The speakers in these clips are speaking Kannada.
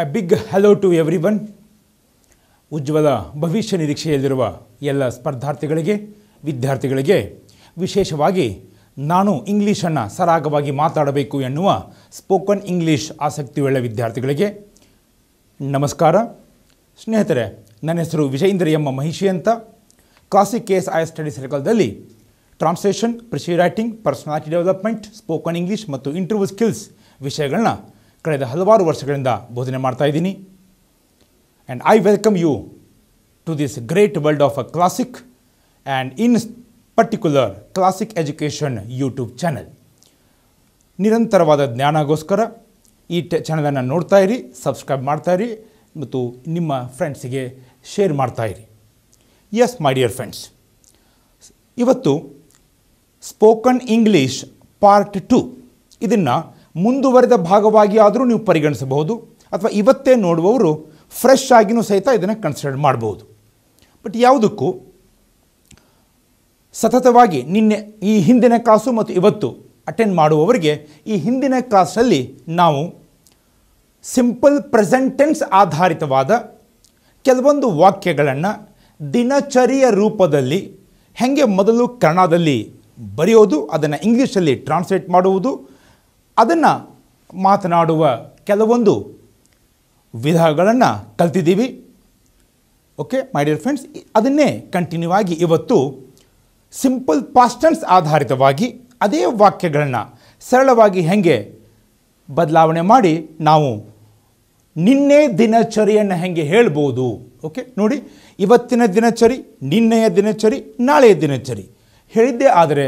A big hello to everyone ಉಜ್ವಲ ಭವಿಷ್ಯ ನಿರೀಕ್ಷೆಯಲ್ಲಿರುವ ಎಲ್ಲ ಸ್ಪರ್ಧಾರ್ಥಿಗಳಿಗೆ ವಿದ್ಯಾರ್ಥಿಗಳಿಗೆ ವಿಶೇಷವಾಗಿ ನಾನು ಇಂಗ್ಲೀಷನ್ನು ಸರಾಗವಾಗಿ ಮಾತಾಡಬೇಕು ಎನ್ನುವ ಸ್ಪೋಕನ್ ಇಂಗ್ಲೀಷ್ ಆಸಕ್ತಿಯುಳ್ಳ ವಿದ್ಯಾರ್ಥಿಗಳಿಗೆ ನಮಸ್ಕಾರ ಸ್ನೇಹಿತರೆ ನನ್ನ ಹೆಸರು ವಿಜಯೇಂದ್ರ ಎಮ್ಮ ಮಹಿಷಿ ಅಂತ ಕ್ಲಾಸಿಕ್ ಎಸ್ ಐ ಸ್ಟಡಿ ಸರ್ಕಲ್ದಲ್ಲಿ translation precis writing personality development spoken English ಮತ್ತು ಇಂಟರ್ವ್ಯೂ ಸ್ಕಿಲ್ಸ್ ವಿಷಯಗಳನ್ನ ಕಳೆದ ಹಲವಾರು ವರ್ಷಗಳಿಂದ ಬೋಧನೆ ಮಾಡ್ತಾ ಇದ್ದೀನಿ and I welcome you to this great world of a classic and in particular classic education YouTube channel ನಿರಂತರವಾದ ಜ್ಞಾನಗೋಸ್ಕರ ಈ ಟ ಚಾನಲನ್ನು ನೋಡ್ತಾ ಇರಿ ಸಬ್ಸ್ಕ್ರೈಬ್ ಮಾಡ್ತಾ ಇರಿ ಮತ್ತು ನಿಮ್ಮ ಫ್ರೆಂಡ್ಸಿಗೆ ಶೇರ್ ಮಾಡ್ತಾ ಇರಿ ಎಸ್ ಮೈ ಡಿಯರ್ ಫ್ರೆಂಡ್ಸ್ ಇವತ್ತು ಸ್ಪೋಕನ್ ಇಂಗ್ಲೀಷ್ ಪಾರ್ಟ್ ಟು ಇದನ್ನು ಮುಂದುವರೆದ ಭಾಗವಾಗಿ ಆದರೂ ನೀವು ಪರಿಗಣಿಸಬಹುದು ಅಥವಾ ಇವತ್ತೇ ನೋಡುವವರು ಫ್ರೆಶ್ ಆಗಿನೂ ಸಹಿತ ಇದನ್ನು ಕನ್ಸಿಡರ್ ಮಾಡಬಹುದು ಬಟ್ ಯಾವುದಕ್ಕೂ ಸತತವಾಗಿ ನಿನ್ನೆ ಈ ಹಿಂದಿನ ಕ್ಲಾಸು ಮತ್ತು ಇವತ್ತು ಅಟೆಂಡ್ ಮಾಡುವವರಿಗೆ ಈ ಹಿಂದಿನ ಕ್ಲಾಸಲ್ಲಿ ನಾವು ಸಿಂಪಲ್ ಪ್ರೆಸೆಂಟೆನ್ಸ್ ಆಧಾರಿತವಾದ ಕೆಲವೊಂದು ವಾಕ್ಯಗಳನ್ನು ದಿನಚರಿಯ ರೂಪದಲ್ಲಿ ಹೇಗೆ ಮೊದಲು ಕನ್ನಡದಲ್ಲಿ ಬರೆಯೋದು ಅದನ್ನು ಇಂಗ್ಲೀಷಲ್ಲಿ ಟ್ರಾನ್ಸ್ಲೇಟ್ ಮಾಡುವುದು ಅದನ್ನು ಮಾತನಾಡುವ ಕೆಲವೊಂದು ವಿಧಗಳನ್ನು ಕಲ್ತಿದ್ದೀವಿ ಓಕೆ ಮೈ ಡಿಯರ್ ಫ್ರೆಂಡ್ಸ್ ಅದನ್ನೇ ಕಂಟಿನ್ಯೂ ಆಗಿ ಇವತ್ತು ಸಿಂಪಲ್ ಪಾಸ್ಟನ್ಸ್ ಆಧಾರಿತವಾಗಿ ಅದೇ ವಾಕ್ಯಗಳನ್ನು ಸರಳವಾಗಿ ಹೇಗೆ ಬದಲಾವಣೆ ಮಾಡಿ ನಾವು ನಿನ್ನೆ ದಿನಚರಿಯನ್ನು ಹೆಂಗೆ ಹೇಳ್ಬೋದು ಓಕೆ ನೋಡಿ ಇವತ್ತಿನ ದಿನಚರಿ ನಿನ್ನೆಯ ದಿನಚರಿ ನಾಳೆಯ ದಿನಚರಿ ಹೇಳಿದ್ದೇ ಆದರೆ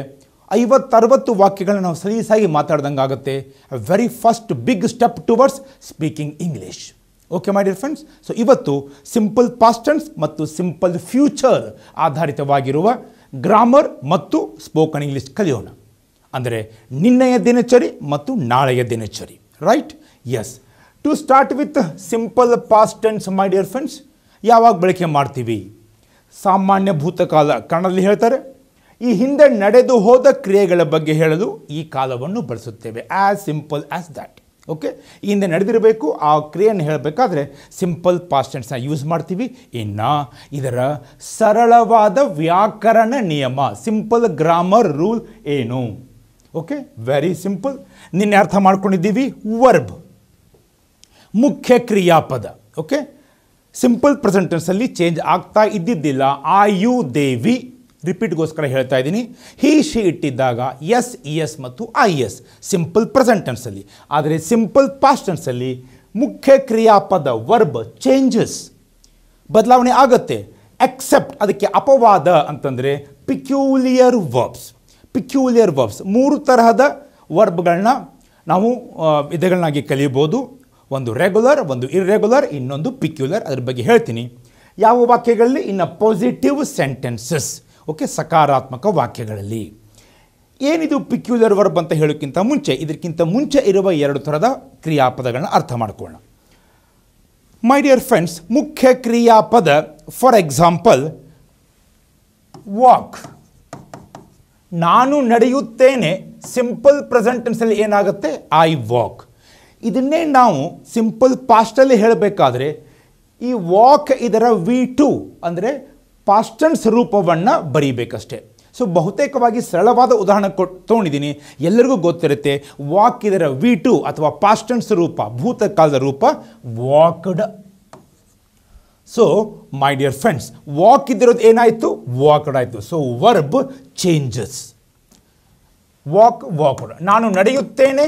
ಐವತ್ತರವತ್ತು ವಾಕ್ಯಗಳನ್ನ ನಾವು ಸಲೀಸಾಗಿ ಮಾತಾಡ್ದಂಗೆ ಆಗುತ್ತೆ very first big step towards speaking English okay my dear friends so ಇವತ್ತು ಸಿಂಪಲ್ ಪಾಸ್ಟನ್ಸ್ ಮತ್ತು ಸಿಂಪಲ್ ಫ್ಯೂಚರ್ ಆಧಾರಿತವಾಗಿರುವ ಗ್ರಾಮರ್ ಮತ್ತು ಸ್ಪೋಕನ್ ಇಂಗ್ಲೀಷ್ ಕಲಿಯೋಣ ಅಂದರೆ ನಿನ್ನೆಯ ದಿನಚರಿ ಮತ್ತು ನಾಳೆಯ ದಿನಚರಿ right yes to start with simple past tense my dear friends ಯಾವಾಗ ಬಳಕೆ ಮಾಡ್ತೀವಿ ಸಾಮಾನ್ಯ ಭೂತಕಾಲ ಕನ್ನಡದಲ್ಲಿ ಹೇಳ್ತಾರೆ ಈ ಹಿಂದೆ ನಡೆದು ಹೋದ ಕ್ರಿಯೆಗಳ ಬಗ್ಗೆ ಹೇಳಲು ಈ ಕಾಲವನ್ನು ಬಳಸುತ್ತೇವೆ as simple as that okay ಈ ಹಿಂದೆ ನಡೆದಿರಬೇಕು ಆ ಕ್ರಿಯೆಯನ್ನು ಹೇಳಬೇಕಾದ್ರೆ ಸಿಂಪಲ್ ಪಾಸ್ಟೆನ್ಸ್ನ ಯೂಸ್ ಮಾಡ್ತೀವಿ ಇನ್ನು ಇದರ ಸರಳವಾದ ವ್ಯಾಕರಣ ನಿಯಮ ಸಿಂಪಲ್ ಗ್ರಾಮರ್ ರೂಲ್ ಏನು ಓಕೆ ವೆರಿ ಸಿಂಪಲ್ ನಿನ್ನೆ ಅರ್ಥ ಮಾಡ್ಕೊಂಡಿದ್ದೀವಿ ವರ್ಬ್ ಮುಖ್ಯ ಕ್ರಿಯಾಪದ ಓಕೆ ಸಿಂಪಲ್ ಪ್ರೆಸೆಂಟೆನ್ಸಲ್ಲಿ ಚೇಂಜ್ ಆಗ್ತಾ ಇದ್ದಿದ್ದಿಲ್ಲ ಆಯು ದೇವಿ ರಿಪೀಟ್ಗೋಸ್ಕರ ಹೇಳ್ತಾ ಇದ್ದೀನಿ ಹೀ ಶಿ ಇಟ್ಟಿದ್ದಾಗ ಎಸ್ ಇ ಎಸ್ ಮತ್ತು ಐ ಎಸ್ ಸಿಂಪಲ್ ಪ್ರೆಸೆಂಟ್ ಟೆನ್ಸಲ್ಲಿ ಆದರೆ ಸಿಂಪಲ್ ಪಾಸ್ಟ್ ಟೆನ್ಸಲ್ಲಿ ಮುಖ್ಯ ಕ್ರಿಯಾಪದ ವರ್ಬ್ ಚೇಂಜಸ್ ಬದಲಾವಣೆ ಆಗುತ್ತೆ ಎಕ್ಸೆಪ್ಟ್ ಅದಕ್ಕೆ ಅಪವಾದ ಅಂತಂದರೆ ಪಿಕ್ಯೂಲಿಯರ್ ವರ್ಬ್ಸ್ ಪಿಕ್ಯೂಲಿಯರ್ ವರ್ಬ್ಸ್ ಮೂರು ತರಹದ ವರ್ಬ್ಗಳನ್ನ ನಾವು ವಿಧಗಳನ್ನಾಗಿ ಕಲಿಯಬೋದು ಒಂದು ರೆಗ್ಯುಲರ್ ಒಂದು ಇರ್ರೆಗ್ಯುಲರ್ ಇನ್ನೊಂದು ಪಿಕ್ಯುಲರ್ ಅದ್ರ ಬಗ್ಗೆ ಹೇಳ್ತೀನಿ ಯಾವ ವಾಕ್ಯಗಳಲ್ಲಿ ಇನ್ನು ಪಾಸಿಟಿವ್ ಸೆಂಟೆನ್ಸಸ್ ಓಕೆ ಸಕಾರಾತ್ಮಕ ವಾಕ್ಯಗಳಲ್ಲಿ ಏನಿದು ಪಿಕ್ಯುಲರ್ ವರ್ಬ್ ಅಂತ ಹೇಳೋಕ್ಕಿಂತ ಮುಂಚೆ ಇದಕ್ಕಿಂತ ಮುಂಚೆ ಇರುವ ಎರಡು ಥರದ ಕ್ರಿಯಾಪದಗಳನ್ನ ಅರ್ಥ ಮಾಡ್ಕೊಳ್ಳೋಣ ಮೈ ಡಿಯರ್ ಫ್ರೆಂಡ್ಸ್ ಮುಖ್ಯ ಕ್ರಿಯಾಪದ ಫಾರ್ ಎಕ್ಸಾಂಪಲ್ ವಾಕ್ ನಾನು ನಡೆಯುತ್ತೇನೆ ಸಿಂಪಲ್ ಪ್ರೆಸೆಂಟೆನ್ಸಲ್ಲಿ ಏನಾಗುತ್ತೆ ಐ ವಾಕ್ ಇದನ್ನೇ ನಾವು ಸಿಂಪಲ್ ಪಾಸ್ಟಲ್ಲಿ ಹೇಳಬೇಕಾದ್ರೆ ಈ ವಾಕ್ ಇದರ ವಿ ಟು ಅಂದರೆ ಪಾಸ್ಟನ್ಸ್ ರೂಪವನ್ನು ಬರೀಬೇಕಷ್ಟೇ ಸೊ ಬಹುತೇಕವಾಗಿ ಸರಳವಾದ ಉದಾಹರಣೆ ಕೊಟ್ಟು ತೊಗೊಂಡಿದ್ದೀನಿ ಎಲ್ಲರಿಗೂ ಗೊತ್ತಿರುತ್ತೆ ವಾಕ್ ಇದರ ವಿ ಟು ಅಥವಾ ಪಾಸ್ಟನ್ಸ್ ರೂಪ ಭೂತಕಾಲದ ರೂಪ walked so my dear friends walk ಇದ್ದಿರೋದು ಏನಾಯಿತು ವಾಕ್ಡ್ ಆಯಿತು so verb changes walk walked ನಾನು ನಡೆಯುತ್ತೇನೆ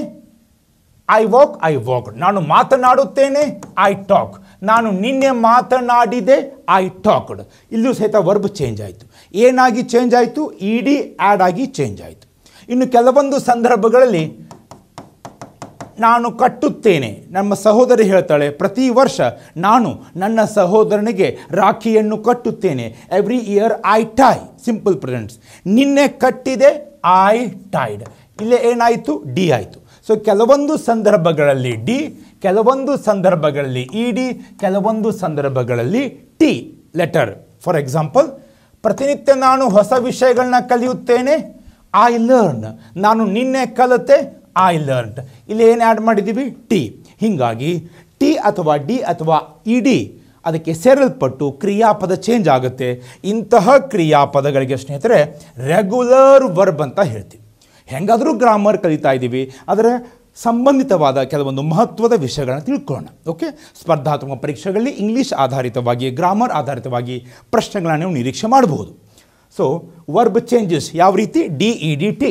ಐ ವಾಕ್ ಐ ವಾಕ್ಡ್ ನಾನು ಮಾತನಾಡುತ್ತೇನೆ ಐ ಟಾಕ್ ನಾನು ನಿನ್ನೆ ಮಾತನಾಡಿದೆ ಐ ಟಾಕ್ಡ್ ಇಲ್ಲೂ ಸಹಿತ ವರ್ಬ್ ಚೇಂಜ್ ಆಯಿತು ಏನಾಗಿ ಚೇಂಜ್ ಆಯಿತು ಇ ಡಿ ಆ್ಯಡ್ ಆಗಿ ಚೇಂಜ್ ಆಯಿತು ಇನ್ನು ಕೆಲವೊಂದು ಸಂದರ್ಭಗಳಲ್ಲಿ ನಾನು ಕಟ್ಟುತ್ತೇನೆ ನಮ್ಮ ಸಹೋದರಿ ಹೇಳ್ತಾಳೆ ಪ್ರತಿ ವರ್ಷ ನಾನು ನನ್ನ ಸಹೋದರನಿಗೆ ರಾಖಿಯನ್ನು ಕಟ್ಟುತ್ತೇನೆ every year I tie simple presents ನಿನ್ನೆ ಕಟ್ಟಿದೆ ಐ ಟೈಡ್ ಇಲ್ಲೇ ಏನಾಯಿತು ಡಿ ಆಯಿತು ಸೊ ಕೆಲವೊಂದು ಸಂದರ್ಭಗಳಲ್ಲಿ ಡಿ ಕೆಲವೊಂದು ಸಂದರ್ಭಗಳಲ್ಲಿ ಇ ಡಿ ಕೆಲವೊಂದು ಸಂದರ್ಭಗಳಲ್ಲಿ ಟಿ ಲೆಟರ್ ಫಾರ್ ಎಕ್ಸಾಂಪಲ್ ಪ್ರತಿನಿತ್ಯ ನಾನು ಹೊಸ ವಿಷಯಗಳನ್ನ ಕಲಿಯುತ್ತೇನೆ ಐ ಲರ್ನ್ ನಾನು ನಿನ್ನೆ ಕಲಿತೆ ಐ ಲರ್ನ್ ಇಲ್ಲಿ ಏನು ಆ್ಯಡ್ ಮಾಡಿದ್ದೀವಿ ಟಿ ಹೀಗಾಗಿ ಟಿ ಅಥವಾ ಡಿ ಅಥವಾ ಇ ಡಿ ಅದಕ್ಕೆ ಸೇರಲ್ಪಟ್ಟು ಕ್ರಿಯಾಪದ ಚೇಂಜ್ ಆಗುತ್ತೆ ಇಂತಹ ಕ್ರಿಯಾಪದಗಳಿಗೆ ಸ್ನೇಹಿತರೆ ರೆಗ್ಯುಲರ್ ವರ್ಬ್ ಅಂತ ಹೇಳ್ತೀವಿ ಹೆಂಗಾದರೂ ಗ್ರಾಮರ್ ಕಲಿತಾ ಇದ್ದೀವಿ ಆದರೆ ಸಂಬಂಧಿತವಾದ ಕೆಲವೊಂದು ಮಹತ್ವದ ವಿಷಯಗಳನ್ನು ತಿಳ್ಕೊಳ್ಳೋಣ ಓಕೆ ಸ್ಪರ್ಧಾತ್ಮಕ ಪರೀಕ್ಷೆಗಳಲ್ಲಿ ಇಂಗ್ಲೀಷ್ ಆಧಾರಿತವಾಗಿ ಗ್ರಾಮರ್ ಆಧಾರಿತವಾಗಿ ಪ್ರಶ್ನೆಗಳನ್ನು ನೀವು ನಿರೀಕ್ಷೆ ಮಾಡಬಹುದು ಸೊ ವರ್ಬ್ ಚೇಂಜಸ್ ಯಾವ ರೀತಿ D E D T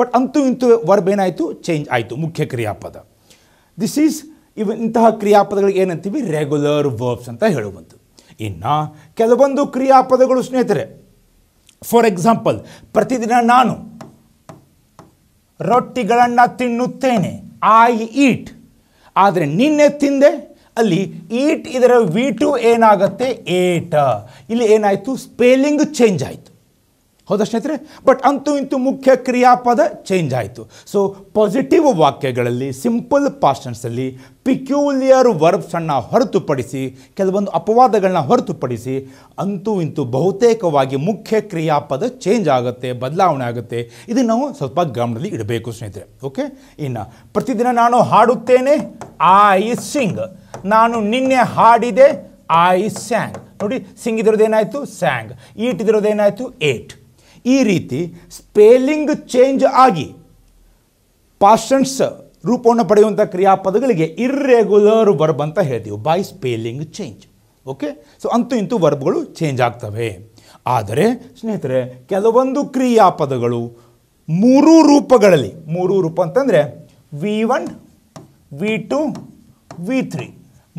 but ಅಂತೂ ಇಂತೂ ವರ್ಬ್ ಏನಾಯಿತು ಚೇಂಜ್ ಆಯಿತು ಮುಖ್ಯ ಕ್ರಿಯಾಪದ ದಿಸ್ ಈಸ್ ಇವ ಇಂತಹ ಕ್ರಿಯಾಪದಗಳಿಗೆ ಏನಂತೀವಿ ರೆಗ್ಯುಲರ್ ವರ್ಬ್ಸ್ ಅಂತ ಹೇಳುವಂಥದ್ದು ಇನ್ನು ಕೆಲವೊಂದು ಕ್ರಿಯಾಪದಗಳು ಸ್ನೇಹಿತರೆ ಫಾರ್ ಎಕ್ಸಾಂಪಲ್ ಪ್ರತಿದಿನ ನಾನು ರೊಟ್ಟಿಗಳನ್ನು ತಿನ್ನುತ್ತೇನೆ ಐ ಈಟ್ ಆದರೆ ನಿನ್ನೆ ತಿಂದೆ ಅಲ್ಲಿ ಈಟ್ ಇದರ ವಿ ಟು ಏನಾಗುತ್ತೆ ಏಟ ಇಲ್ಲಿ ಏನಾಯಿತು ಸ್ಪೇಲಿಂಗ್ ಚೇಂಜ್ ಆಯಿತು ಹೌದಾ ಸ್ನೇಹಿತರೆ ಬಟ್ ಅಂತೂ ಇಂತೂ ಮುಖ್ಯ ಕ್ರಿಯಾಪದ ಚೇಂಜ್ ಆಯಿತು ಸೊ ಪಾಸಿಟಿವ್ ವಾಕ್ಯಗಳಲ್ಲಿ ಸಿಂಪಲ್ ಪಾಸ್ಟನ್ಸಲ್ಲಿ ಪಿಕ್ಯೂಲಿಯರ್ ವರ್ಬ್ಸನ್ನು ಹೊರತುಪಡಿಸಿ ಕೆಲವೊಂದು ಅಪವಾದಗಳನ್ನ ಹೊರತುಪಡಿಸಿ ಅಂತೂ ಇಂತೂ ಬಹುತೇಕವಾಗಿ ಮುಖ್ಯ ಕ್ರಿಯಾಪದ ಚೇಂಜ್ ಆಗುತ್ತೆ ಬದಲಾವಣೆ ಆಗುತ್ತೆ ಇದು ನಾವು ಸ್ವಲ್ಪ ಗಮನದಲ್ಲಿ ಇಡಬೇಕು ಸ್ನೇಹಿತರೆ ಓಕೆ ಇನ್ನು ಪ್ರತಿದಿನ ನಾನು ಹಾಡುತ್ತೇನೆ ಐ ಸಿಂಗ್ ನಾನು ನಿನ್ನೆ ಹಾಡಿದೆ ಐ ಸ್ಯಾಂಗ್ ನೋಡಿ ಸಿಂಗ್ ಇದ್ರದ್ದು ಏನಾಯಿತು ಸ್ಯಾಂಗ್ ಈಟ್ ಇದ್ರದ್ದು ಏನಾಯಿತು ಏಟ್ ಈ ರೀತಿ ಸ್ಪೇಲಿಂಗ್ ಚೇಂಜ್ ಆಗಿ ಪಾಸ್ಟನ್ಸ್ ರೂಪವನ್ನು ಪಡೆಯುವಂಥ ಕ್ರಿಯಾಪದಗಳಿಗೆ ಇರ್ರೆಗ್ಯುಲರ್ ವರ್ಬ್ ಅಂತ ಹೇಳ್ತೀವಿ by spelling change okay so ಅಂತೂ ಇಂತೂ ವರ್ಬ್ಗಳು ಚೇಂಜ್ ಆಗ್ತವೆ ಆದರೆ ಸ್ನೇಹಿತರೆ ಕೆಲವೊಂದು ಕ್ರಿಯಾಪದಗಳು ಮೂರು ರೂಪಗಳಲ್ಲಿ ಮೂರು ರೂಪ ಅಂತಂದರೆ V one V two V three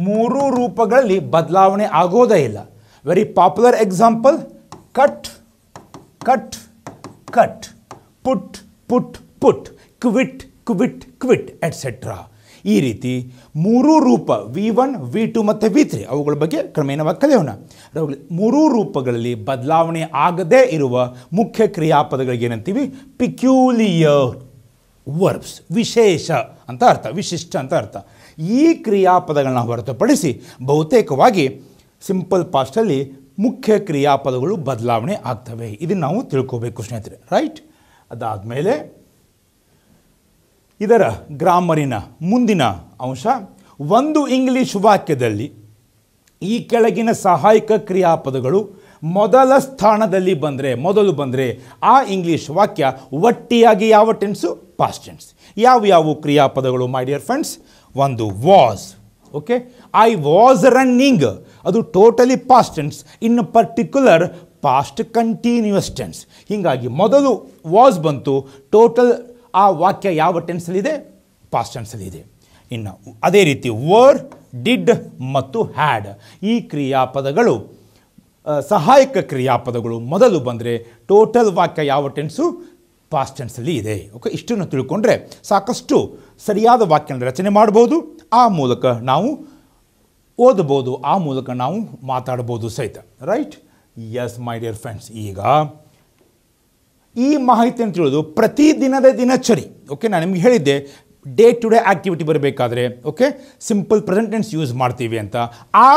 ಮೂರು ರೂಪಗಳಲ್ಲಿ ಬದಲಾವಣೆ ಆಗೋದೇ ಇಲ್ಲ very popular example cut cut cut put put put quit quit quit etcetera ಈ ರೀತಿ ಮೂರೂ ರೂಪ ವಿ ಒನ್ ವಿ ಟು ಮತ್ತು ವಿ ತ್ರೀ ಅವುಗಳ ಬಗ್ಗೆ ಕ್ರಮೇಣವಾಗಿ ಕಲಿಯೋಣ ಮೂರೂ ರೂಪಗಳಲ್ಲಿ ಬದಲಾವಣೆ ಆಗದೇ ಇರುವ ಮುಖ್ಯ ಕ್ರಿಯಾಪದಗಳಿಗೆ ಏನಂತೀವಿ ಪಿಕ್ಯೂಲಿಯರ್ ವರ್ಬ್ಸ್ ವಿಶೇಷ ಅಂತ ಅರ್ಥ ವಿಶಿಷ್ಟ ಅಂತ ಅರ್ಥ ಈ ಕ್ರಿಯಾಪದಗಳನ್ನ ಹೊರತುಪಡಿಸಿ ಬಹುತೇಕವಾಗಿ ಸಿಂಪಲ್ ಪಾಸ್ಟಲ್ಲಿ ಮುಖ್ಯ ಕ್ರಿಯಾಪದಗಳು ಬದಲಾವಣೆ ಆಗ್ತವೆ ಇದನ್ನು ನಾವು ತಿಳ್ಕೋಬೇಕು ಸ್ನೇಹಿತರೆ ರೈಟ್ ಅದಾದಮೇಲೆ ಇದರ ಗ್ರಾಮರಿನ ಮುಂದಿನ ಅಂಶ ಒಂದು ಇಂಗ್ಲಿಷ್ ವಾಕ್ಯದಲ್ಲಿ ಈ ಕೆಳಗಿನ ಸಹಾಯಕ ಕ್ರಿಯಾಪದಗಳು ಮೊದಲ ಸ್ಥಾನದಲ್ಲಿ ಬಂದರೆ ಮೊದಲು ಬಂದರೆ ಆ ಇಂಗ್ಲೀಷ್ ವಾಕ್ಯ ಒಟ್ಟಿಯಾಗಿ ಯಾವ ಟೆನ್ಸು ಪಾಸ್ಟ್ ಟೆನ್ಸ್ ಯಾವ ಯಾವ ಕ್ರಿಯಾಪದಗಳು ಮೈ ಡಿಯರ್ ಫ್ರೆಂಡ್ಸ್ ಒಂದು was okay I was running ಅದು totally past tense in particular past continuous tense ಹೀಗಾಗಿ ಮೊದಲು ವಾಸ್ ಬಂತು ಟೋಟಲ್ ಆ ವಾಕ್ಯ ಯಾವ ಟೆನ್ಸಲ್ಲಿದೆ ಪಾಸ್ಟ್ ಇದೆ ಇನ್ನು ಅದೇ ರೀತಿ ವರ್ ಡಿಡ್ ಮತ್ತು ಹ್ಯಾಡ್ ಈ ಕ್ರಿಯಾಪದಗಳು ಸಹಾಯಕ ಕ್ರಿಯಾಪದಗಳು ಮೊದಲು ಬಂದರೆ ಟೋಟಲ್ ವಾಕ್ಯ ಯಾವ ಟೆನ್ಸು ಪಾಸ್ಟ್ ಟೆನ್ಸಲ್ಲಿ ಇದೆ ಓಕೆ ಇಷ್ಟನ್ನು ತಿಳ್ಕೊಂಡ್ರೆ ಸಾಕಷ್ಟು ಸರಿಯಾದ ವಾಕ್ಯನ ರಚನೆ ಮಾಡ್ಬೋದು ಆ ಮೂಲಕ ನಾವು ಓದಬಹುದು ಆ ಮೂಲಕ ನಾವು ಮಾತಾಡ್ಬೋದು ಸಹಿತ right yes my dear friends ಈಗ ಈ ಮಾಹಿತಿಯನ್ನು ತಿಳಿದು ದಿನದ ದಿನಚರಿ ಓಕೆ ನಾನು ನಿಮಗೆ ಹೇಳಿದ್ದೆ ಡೇ ಟು ಡೇ ಆ್ಯಕ್ಟಿವಿಟಿ ಬರಬೇಕಾದ್ರೆ ಓಕೆ ಸಿಂಪಲ್ ಪ್ರೆಸೆಂಟೆನ್ಸ್ ಯೂಸ್ ಮಾಡ್ತೀವಿ ಅಂತ ಆ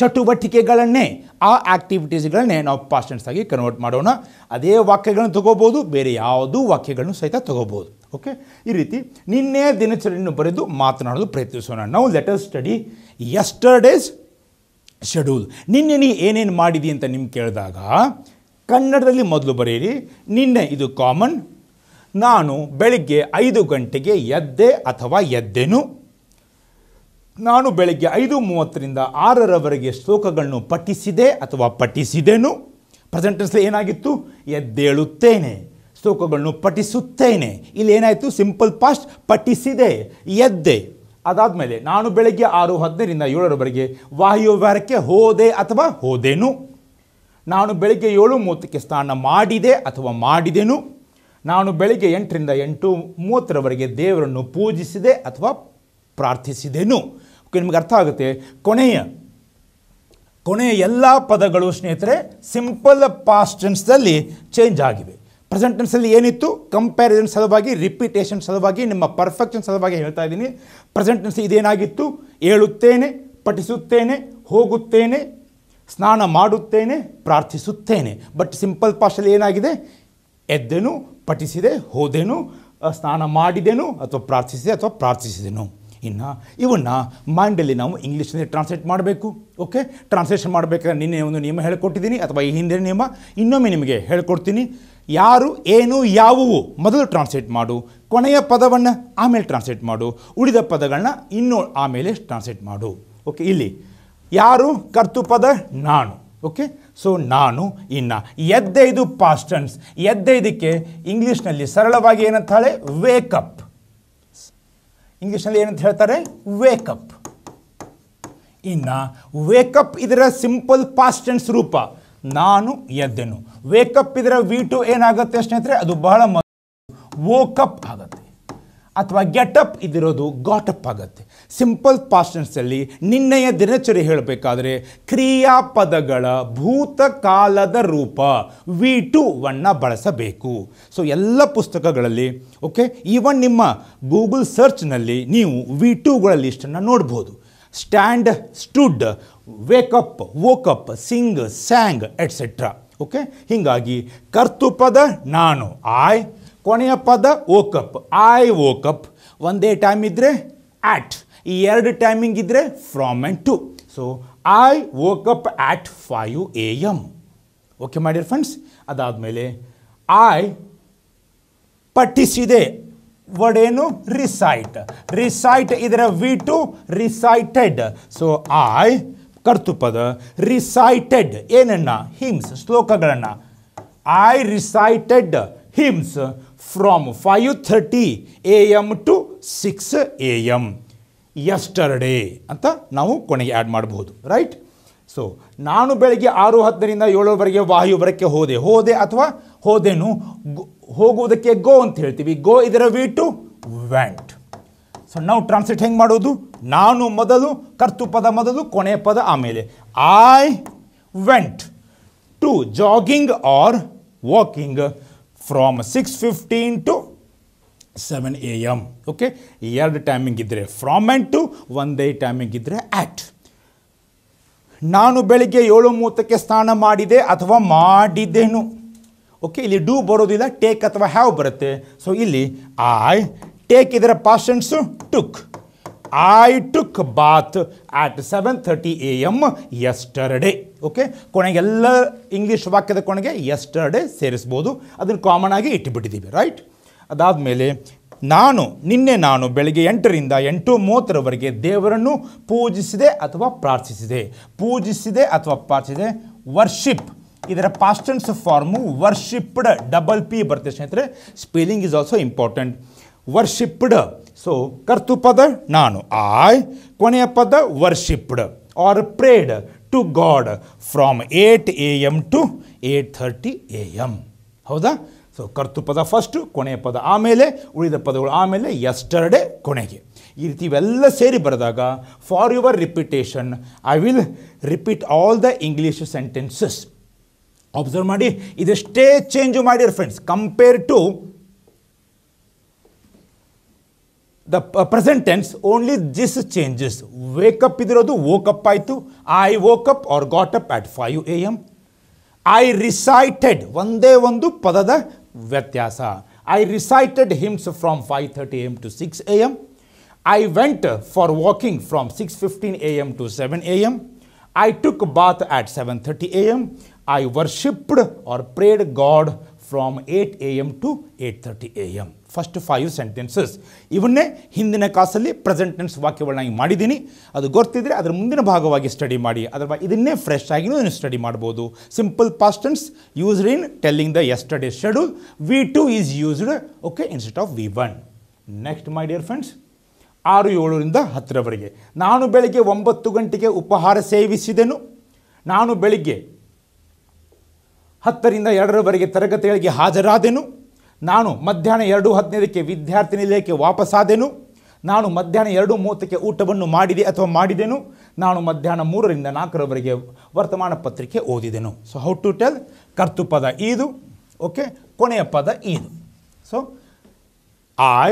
ಚಟುವಟಿಕೆಗಳನ್ನೇ ಆ ಆ್ಯಕ್ಟಿವಿಟೀಸ್ಗಳನ್ನೇ ನಾವು ಪಾಸ್ಟ್ ಆಗಿ ಕನ್ವರ್ಟ್ ಮಾಡೋಣ ಅದೇ ವಾಕ್ಯಗಳನ್ನು ತಗೋಬೋದು ಬೇರೆ ಯಾವುದೂ ವಾಕ್ಯಗಳನ್ನು ಸಹಿತ ತಗೋಬೋದು ಓಕೆ ಈ ರೀತಿ ನಿನ್ನೆ ದಿನಚರಿಯನ್ನು ಬರೆದು ಮಾತನಾಡಲು ಪ್ರಯತ್ನಿಸೋಣ ನಾವು ಲೆಟರ್ ಸ್ಟಡಿ ಯಸ್ಟರ್ಡೇಸ್ ಶೆಡ್ಯೂಲ್ ನಿನ್ನೆ ನೀ ಏನೇನು ಮಾಡಿದಿ ಅಂತ ನಿಮ್ಗೆ ಕೇಳಿದಾಗ ಕನ್ನಡದಲ್ಲಿ ಮೊದಲು ಬರೆಯಿರಿ ನಿನ್ನೆ ಇದು ಕಾಮನ್ ನಾನು ಬೆಳಗ್ಗೆ ಐದು ಗಂಟೆಗೆ ಎದ್ದೆ ಅಥವಾ ಎದ್ದೇನು ನಾನು ಬೆಳಗ್ಗೆ ಐದು ಮೂವತ್ತರಿಂದ ಆರರವರೆಗೆ ಶ್ಲೋಕಗಳನ್ನು ಪಠಿಸಿದೆ ಅಥವಾ ಪಠಿಸಿದೆನು ಪ್ರೆಸೆಂಟೆನ್ಸ್ ಏನಾಗಿತ್ತು ಎದ್ದೇಳುತ್ತೇನೆ ಶ್ಲೋಕಗಳನ್ನು ಪಠಿಸುತ್ತೇನೆ ಇಲ್ಲಿ ಏನಾಯಿತು ಸಿಂಪಲ್ ಪಾಸ್ಟ್ ಪಠಿಸಿದೆ ಎದ್ದೆ ಅದಾದಮೇಲೆ ನಾನು ಬೆಳಗ್ಗೆ ಆರು ಹದಿನೈದರಿಂದ ಏಳರವರೆಗೆ ವ್ಯವಹಾರಕ್ಕೆ ಹೋದೆ ಅಥವಾ ಹೋದೇನು ನಾನು ಬೆಳಗ್ಗೆ ಏಳು ಮೂವತ್ತಕ್ಕೆ ಸ್ನಾನ ಮಾಡಿದೆ ಅಥವಾ ಮಾಡಿದೆನು ನಾನು ಬೆಳಗ್ಗೆ ಎಂಟರಿಂದ ಎಂಟು ಮೂವತ್ತರವರೆಗೆ ದೇವರನ್ನು ಪೂಜಿಸಿದೆ ಅಥವಾ ಪ್ರಾರ್ಥಿಸಿದೆನು ನಿಮಗೆ ಅರ್ಥ ಆಗುತ್ತೆ ಕೊನೆಯ ಕೊನೆಯ ಎಲ್ಲ ಪದಗಳು ಸ್ನೇಹಿತರೆ ಸಿಂಪಲ್ ಪಾಸ್ಟೆನ್ಸ್ದಲ್ಲಿ ಚೇಂಜ್ ಆಗಿವೆ ಪ್ರೆಸೆಂಟ್ ಟೆನ್ಸಲ್ಲಿ ಏನಿತ್ತು ಕಂಪ್ಯಾರಿಸನ್ ಸಲುವಾಗಿ ರಿಪೀಟೇಷನ್ ಸಲುವಾಗಿ ನಿಮ್ಮ ಪರ್ಫೆಕ್ಷನ್ ಸಲುವಾಗಿ ಹೇಳ್ತಾ ಇದ್ದೀನಿ ಪ್ರೆಸೆಂಟ್ ಟೆನ್ಸ್ ಇದೇನಾಗಿತ್ತು ಹೇಳುತ್ತೇನೆ ಪಠಿಸುತ್ತೇನೆ ಹೋಗುತ್ತೇನೆ ಸ್ನಾನ ಮಾಡುತ್ತೇನೆ ಪ್ರಾರ್ಥಿಸುತ್ತೇನೆ ಬಟ್ ಸಿಂಪಲ್ ಪಾಸ್ಟಲ್ಲಿ ಏನಾಗಿದೆ ಎದ್ದೇನು ಪಠಿಸಿದೆ ಹೋದೆನು ಸ್ನಾನ ಮಾಡಿದೆನು ಅಥವಾ ಪ್ರಾರ್ಥಿಸಿದೆ ಅಥವಾ ಪ್ರಾರ್ಥಿಸಿದೆನು ಇನ್ನು ಇವನ್ನು ಮೈಂಡಲ್ಲಿ ನಾವು ಇಂಗ್ಲೀಷಲ್ಲಿ ಟ್ರಾನ್ಸ್ಲೇಟ್ ಮಾಡಬೇಕು ಓಕೆ ಟ್ರಾನ್ಸ್ಲೇಷನ್ ಮಾಡಬೇಕಾದ್ರೆ ನಿನ್ನೆ ಒಂದು ನಿಯಮ ಹೇಳ್ಕೊಟ್ಟಿದ್ದೀನಿ ಅಥವಾ ಈ ಹಿಂದಿನ ನಿಯಮ ಇನ್ನೊಮ್ಮೆ ನಿಮಗೆ ಹೇಳ್ಕೊಡ್ತೀನಿ ಯಾರು ಏನು ಯಾವುವು ಮೊದಲು ಟ್ರಾನ್ಸ್ಲೇಟ್ ಮಾಡು ಕೊನೆಯ ಪದವನ್ನು ಆಮೇಲೆ ಟ್ರಾನ್ಸ್ಲೇಟ್ ಮಾಡು ಉಳಿದ ಪದಗಳನ್ನ ಇನ್ನೂ ಆಮೇಲೆ ಟ್ರಾನ್ಸ್ಲೇಟ್ ಮಾಡು ಓಕೆ ಇಲ್ಲಿ ಯಾರು ಪದ ನಾನು ಓಕೆ ಸೊ ನಾನು ಇನ್ನು ಎದ್ದೆ ಇದು ಪಾಸ್ಟನ್ಸ್ ಎದ್ದೆ ಇದಕ್ಕೆ ಇಂಗ್ಲೀಷ್ನಲ್ಲಿ ಸರಳವಾಗಿ ಏನಂತಾಳೆ ವೇಕಪ್ ಇಂಗ್ಲೀಷ್ನಲ್ಲಿ ಏನಂತ ಹೇಳ್ತಾರೆ ವೇಕಪ್ ಇನ್ನು ವೇಕಪ್ ಇದರ ಸಿಂಪಲ್ ಪಾಸ್ಟನ್ಸ್ ರೂಪ ನಾನು ಎದ್ದೆನು ವೇಕಪ್ ಇದ್ರೆ ವಿ ಟು ಏನಾಗುತ್ತೆ ಸ್ನೇಹಿತರೆ ಅದು ಬಹಳ ಮ ವೋಕಪ್ ಆಗುತ್ತೆ ಅಥವಾ ಗೆಟಪ್ ಇದ್ದಿರೋದು ಗಾಟಪ್ ಆಗುತ್ತೆ ಸಿಂಪಲ್ ಪಾಸ್ಟನ್ಸಲ್ಲಿ ನಿನ್ನೆಯ ದಿನಚರಿ ಹೇಳಬೇಕಾದ್ರೆ ಕ್ರಿಯಾಪದಗಳ ಭೂತಕಾಲದ ರೂಪ ವಿ ಟು ಬಳಸಬೇಕು ಸೊ ಎಲ್ಲ ಪುಸ್ತಕಗಳಲ್ಲಿ ಓಕೆ ಈವನ್ ನಿಮ್ಮ ಗೂಗಲ್ ಸರ್ಚ್ನಲ್ಲಿ ನೀವು ವಿ ಟೂಗಳ ಲಿಸ್ಟನ್ನು ನೋಡ್ಬೋದು stand stood wake up woke sing sang etcetera okay ಹೀಗಾಗಿ ಪದ ನಾನು ಐ ಕೊನೆಯ ಪದ ಓಕಪ್ ಐ ವೋಕಪ್ ಒಂದೇ ಟೈಮ್ ಇದ್ದರೆ ಆ್ಯಟ್ ಈ ಎರಡು ಟೈಮಿಂಗ್ ಇದ್ದರೆ from and to so I woke up at five A M okay my dear friends ಅದಾದಮೇಲೆ ಐ ಪಠಿಸಿದೆ ವರ್ಡ್ ರಿಸೈಟ್ ರಿಸೈಟ್ ಇದರ V two recited so I ಕರ್ತುಪದ ರಿಸೈಟೆಡ್ ಏನನ್ನ ಹಿಮ್ಸ್ ಶ್ಲೋಕಗಳನ್ನು I recited hymns from five thirty A M to six A M yesterday ಅಂತ ನಾವು ಕೊನೆಗೆ ಆ್ಯಡ್ ಮಾಡಬಹುದು ರೈಟ್ ಸೊ ನಾನು ಬೆಳಗ್ಗೆ ಆರು ಹತ್ತರಿಂದ ಏಳುವರೆಗೆ ವಾಯುವರಕ್ಕೆ ಹೋದೆ ಹೋದೆ ಅಥವಾ ಹೋದೆನು ಹೋಗುವುದಕ್ಕೆ ಗೋ ಅಂತ ಹೇಳ್ತೀವಿ ಗೋ ಇದರ ವಿ ಟು ವ್ಯಾಂಟ್ ಸೊ ನಾವು ಟ್ರಾನ್ಸ್ಲೇಟ್ ಹೆಂಗೆ ಮಾಡೋದು ನಾನು ಮೊದಲು ಕರ್ತು ಪದ ಮೊದಲು ಕೊನೆ ಪದ ಆಮೇಲೆ I went to jogging or walking from six fifteen to seven A M okay ಎರಡು ಟೈಮಿಂಗ್ ಇದ್ದರೆ ಫ್ರಾಮ್ ಆ್ಯಂಡ್ ಟು ಒಂದೇ ಟೈಮಿಂಗ್ ಇದ್ದರೆ ಆ್ಯಟ್ ನಾನು ಬೆಳಿಗ್ಗೆ ಏಳು ಮೂವತ್ತಕ್ಕೆ ಸ್ನಾನ ಮಾಡಿದೆ ಅಥವಾ ಮಾಡಿದ್ದೇನು ಓಕೆ ಇಲ್ಲಿ ಡೂ ಬರೋದಿಲ್ಲ ಟೇಕ್ ಅಥವಾ ಹ್ಯಾವ್ ಬರುತ್ತೆ ಸೊ ಇಲ್ಲಿ ಐ ಟೇಕ್ ಇದರ past tense took I took bath at seven thirty A M yesterday okay ಕೊನೆಗೆಲ್ಲ ಇಂಗ್ಲೀಷ್ ವಾಕ್ಯದ ಕೊನೆಗೆ ಎಸ್ಟರ್ಡೇ ಸೇರಿಸ್ಬೋದು ಅದನ್ನು ಕಾಮನ್ ಆಗಿ ಇಟ್ಟುಬಿಟ್ಟಿದ್ದೀವಿ ರೈಟ್ ಅದಾದಮೇಲೆ ನಾನು ನಿನ್ನೆ ನಾನು ಬೆಳಗ್ಗೆ ಎಂಟರಿಂದ ಎಂಟು ಮೂವತ್ತರವರೆಗೆ ದೇವರನ್ನು ಪೂಜಿಸಿದೆ ಅಥವಾ ಪ್ರಾರ್ಥಿಸಿದೆ ಪೂಜಿಸಿದೆ ಅಥವಾ ಪ್ರಾರ್ಥಿಸಿದೆ ವರ್ಷಿಪ್ ಇದರ past tense form worshipped double P ಬರುತ್ತೆ ಸ್ನೇಹಿತರೆ spelling is also important worshipped so ಕರ್ತು ಪದ ನಾನು ಆಯ್ ಕೊನೆಯ ಪದ worshipped or prayed to God from eight A M to eight thirty A M ಹೌದಾ ಸೊ ಕರ್ತು ಪದ ಫಸ್ಟು ಕೊನೆಯ ಪದ ಆಮೇಲೆ ಉಳಿದ ಪದಗಳು ಆಮೇಲೆ ಎಸ್ಟರ್ಡೆ ಕೊನೆಗೆ ಈ ರೀತಿ ಇವೆಲ್ಲ ಸೇರಿ ಬರೆದಾಗ for your repetition I will repeat all the English sentences observe ಮಾಡಿ ಇದೆಷ್ಟೇ change my dear friends compare to the uh, present tense only this changes wake up idirodu woke up aitu i woke up or got up at 5 am i recited one day vande vandu padada vyathyasa i recited hymns from 5:30 am to 6 am i went for walking from 6:15 am to 7 am i took bath at 7:30 am i worshiped or prayed god from 8 am to 8:30 am first five sentences ಇವನ್ನೇ ಹಿಂದಿನ ಕಾಸಲ್ಲಿ ಪ್ರೆಸೆಂಟ್ ಟೆನ್ಸ್ ವಾಕ್ಯಗಳನ್ನ ಮಾಡಿದ್ದೀನಿ ಅದು ಗೊತ್ತಿದ್ದರೆ ಅದರ ಮುಂದಿನ ಭಾಗವಾಗಿ ಸ್ಟಡಿ ಮಾಡಿ ಅಥವಾ ಇದನ್ನೇ ಫ್ರೆಶ್ ಆಗಿ ನೀವು ಸ್ಟಡಿ ಮಾಡ್ಬೋದು simple tense used in telling the yesterday schedule V two is used okay instead of V one next my dear friends ಆರು ಏಳರಿಂದ ಹತ್ತರವರೆಗೆ ನಾನು ಬೆಳಗ್ಗೆ ಒಂಬತ್ತು ಗಂಟೆಗೆ ಉಪಹಾರ ಸೇವಿಸಿದೆನು ನಾನು ಬೆಳಿಗ್ಗೆ ಹತ್ತರಿಂದ ಎರಡರವರೆಗೆ ತರಗತಿಗಳಿಗೆ ಹಾಜರಾದೆನು ನಾನು ಮಧ್ಯಾಹ್ನ ಎರಡು ಹದಿನೈದಕ್ಕೆ ವಿದ್ಯಾರ್ಥಿ ನಿಲಯಕ್ಕೆ ವಾಪಸ್ಸಾದೆನು ನಾನು ಮಧ್ಯಾಹ್ನ ಎರಡು ಮೂವತ್ತಕ್ಕೆ ಊಟವನ್ನು ಮಾಡಿದೆ ಅಥವಾ ಮಾಡಿದೆನು ನಾನು ಮಧ್ಯಾಹ್ನ ಮೂರರಿಂದ ನಾಲ್ಕರವರೆಗೆ ವರ್ತಮಾನ ಪತ್ರಿಕೆ ಓದಿದೆನು ಸೊ ಹೌ ಟು ಟೆಲ್ ಕರ್ತು ಪದ ಈದು ಓಕೆ ಕೊನೆಯ ಪದ ಇದು so I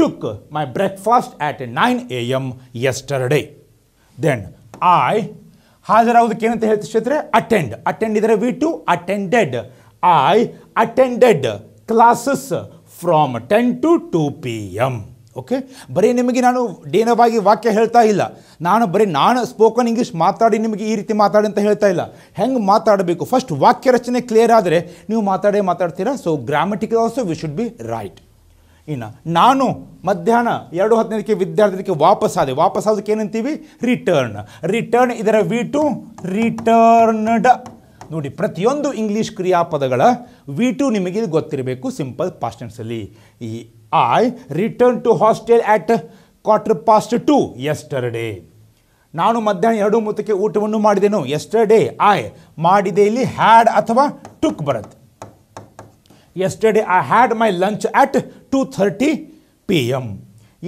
took my breakfast at nine A M yesterday then I ಹಾಜರಾಗೋದಕ್ಕೆ ಏನಂತ ಹೇಳ್ತಿದ್ರೆ ಅಟೆಂಡ್ ಅಟೆಂಡ್ ಇದ್ರೆ V two attended I attended classes from ten to two P M okay ಬರೀ ನಿಮಗೆ ನಾನು ಡೇನವಾಗಿ ವಾಕ್ಯ ಹೇಳ್ತಾ ಇಲ್ಲ ನಾನು ಬರೀ ನಾನು ಸ್ಪೋಕನ್ ಇಂಗ್ಲೀಷ್ ಮಾತಾಡಿ ನಿಮಗೆ ಈ ರೀತಿ ಮಾತಾಡಿ ಅಂತ ಹೇಳ್ತಾ ಇಲ್ಲ ಹೆಂಗೆ ಮಾತಾಡಬೇಕು ಫಸ್ಟ್ ವಾಕ್ಯ ರಚನೆ ಕ್ಲಿಯರ್ ಆದರೆ ನೀವು ಮಾತಾಡೇ ಮಾತಾಡ್ತೀರಾ so grammatical also we should be right ಇನ್ನು ನಾನು ಮಧ್ಯಾಹ್ನ ಎರಡು ಹದಿನೈದಕ್ಕೆ ವಿದ್ಯಾರ್ಥಿಗಳಿಗೆ ವಾಪಸ್ ಆದೆ ವಾಪಸ್ ಆದಕ್ಕೆ ಏನಂತೀವಿ ರಿಟರ್ನ್ ರಿಟರ್ನ್ ಇದರ ವಿ ಟು ರಿಟರ್ನ್ಡ್ ನೋಡಿ ಪ್ರತಿಯೊಂದು ಇಂಗ್ಲೀಷ್ ಕ್ರಿಯಾಪದಗಳ ವಿ ಟು ನಿಮಗೆ ಗೊತ್ತಿರಬೇಕು ಸಿಂಪಲ್ ಪಾಸ್ಟೆನ್ಸಲ್ಲಿ ಈ I return to hostel at quarter past two day ನಾನು ಮಧ್ಯಾಹ್ನ ಎರಡು ಮೂತಕ್ಕೆ ಊಟವನ್ನು ಮಾಡಿದೆನು ಎಸ್ಟರ್ಡೇ ಐ ಮಾಡಿದೆ ಇಲ್ಲಿ ಹ್ಯಾಡ್ ಅಥವಾ ಟುಕ್ ಬರುತ್ತೆ yesterday I had my lunch at two thirty P M